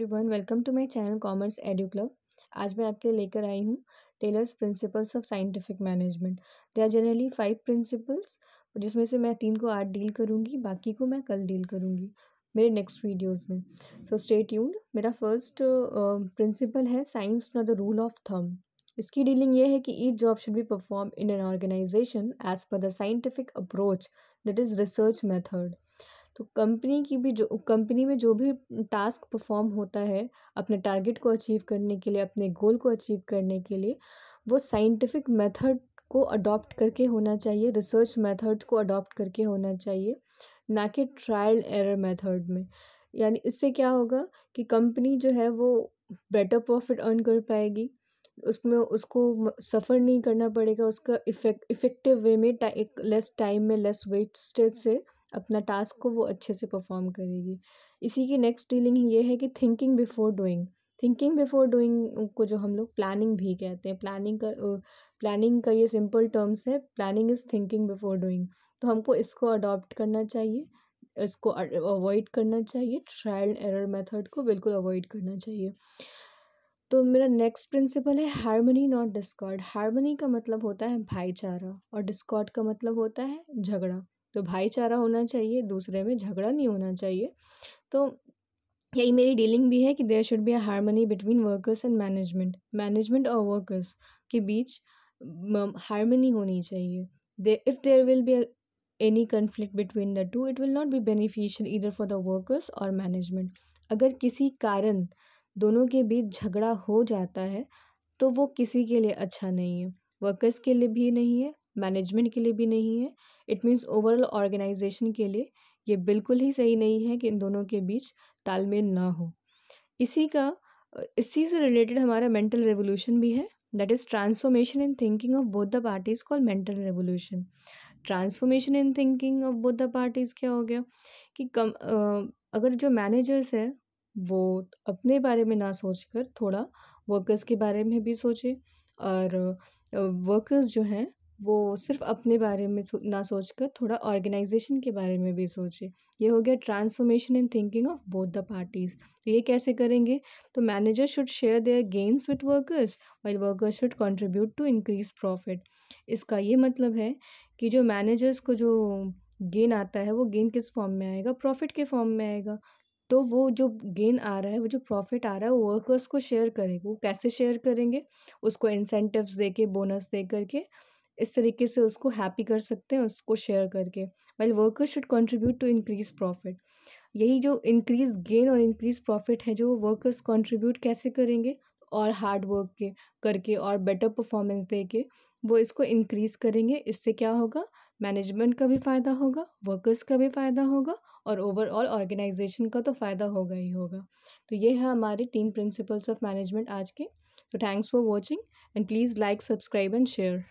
Everyone welcome to my channel commerce edu club आज मैं आपके लिए लेकर आई हूँ Taylor's principles of scientific management they are generally five principles जिसमें से मैं तीन को आज डील करूँगी बाकी को मैं कल डील करूँगी मेरे नेक्स्ट वीडियोस में सो स्टे ट्यून्ड मेरा फर्स्ट प्रिंसिपल uh, है science from the rule of thumb इसकी डीलिंग ये है कि each job should be perform in an organisation as per the scientific approach that is research method तो company की भी जो कंपनी में जो भी टास्क परफॉर्म होता है अपने टारगेट को अचीव करने के लिए अपने गोल को अचीव करने के लिए वो साइंटिफिक मेथड को अडॉप्ट करके होना चाहिए रिसर्च मेथड को अडॉप्ट करके होना चाहिए ना कि ट्रायल एरर मेथड में यानी इससे क्या होगा कि कंपनी जो है वो बेटर प्रॉफिट अर्न कर पाएगी उसमें उसको सफ़र नहीं करना पड़ेगा उसका इफेक्ट इफ़ेक्टिव वे में एक लेस टाइम में लेस वेस्टेज से अपना टास्क को वो अच्छे से परफॉर्म करेगी इसी की नेक्स्ट डीलिंग ये है कि thinking before doing thinking before doing को जो हम लोग प्लानिंग भी कहते हैं प्लानिंग का प्लानिंग का ये सिंपल टर्म्स है planning is thinking before doing तो हमको इसको अडॉप्ट करना चाहिए इसको अवॉइड करना चाहिए ट्रायल एरर मेथड को बिल्कुल अवॉइड करना चाहिए तो मेरा नेक्स्ट प्रिंसिपल है हारमोनी नॉट डिस्कॉर्ड हारमोनी का मतलब होता है भाईचारा और डिस्कॉर्ड का मतलब होता है झगड़ा तो भाईचारा होना चाहिए दूसरे में झगड़ा नहीं होना चाहिए तो यही मेरी डीलिंग भी है कि there should be a harmony between workers and management management और वर्कर्स के बीच हारमनी होनी चाहिए if there will be any conflict between the two it will not be beneficial either for the workers और management अगर किसी कारण दोनों के बीच झगड़ा हो जाता है तो वो किसी के लिए अच्छा नहीं है वर्कर्स के लिए भी नहीं है मैनेजमेंट के लिए भी नहीं है इट मीन्स ओवरऑल ऑर्गेनाइजेशन के लिए ये बिल्कुल ही सही नहीं है कि इन दोनों के बीच तालमेल ना हो इसी का इसी से रिलेटेड हमारा मेंटल रेवोल्यूशन भी है that is transformation in thinking of both the parties call mental revolution transformation in thinking of both the parties क्या हो गया कि कम अगर जो मैनेजर्स है वो अपने बारे में ना सोचकर थोड़ा वर्कर्स के बारे में भी सोचे और वर्कर्स जो हैं वो सिर्फ़ अपने बारे में सो ना सोचकर थोड़ा ऑर्गेनाइज़ेशन के बारे में भी सोचे ये हो गया transformation in thinking of both the parties. तो ये कैसे करेंगे? तो manager should share their gains with workers और workers should contribute to increase profit. इसका ये मतलब है कि जो मैनेजर्स को जो गेन आता है वो गेन किस फ़ॉर्म में आएगा? प्रॉफिट के फ़ॉर्म में आएगा। तो वो जो गेन आ रहा है, वो जो प्रॉफिट आ रहा है वो वर्कर्स को शेयर करेंगे। वो कैसे शेयर करेंगे? उसको इंसेंटिव्स देके बोनस दे करके इस तरीके से उसको हैप्पी कर सकते हैं उसको शेयर करके well workers should contribute to increase profit यही जो इंक्रीज गेन और इंक्रीज प्रॉफिट है जो वर्कर्स कंट्रीब्यूट कैसे करेंगे और हार्ड वर्क के करके और बेटर परफॉर्मेंस दे के वो इसको इंक्रीज़ करेंगे इससे क्या होगा मैनेजमेंट का भी फ़ायदा होगा वर्कर्स का भी फ़ायदा होगा और ओवरऑल ऑर्गेनाइजेशन का तो फ़ायदा होगा ही होगा तो ये है हमारे तीन प्रिंसिपल्स ऑफ मैनेजमेंट आज के तो thanks for watching and please like subscribe and share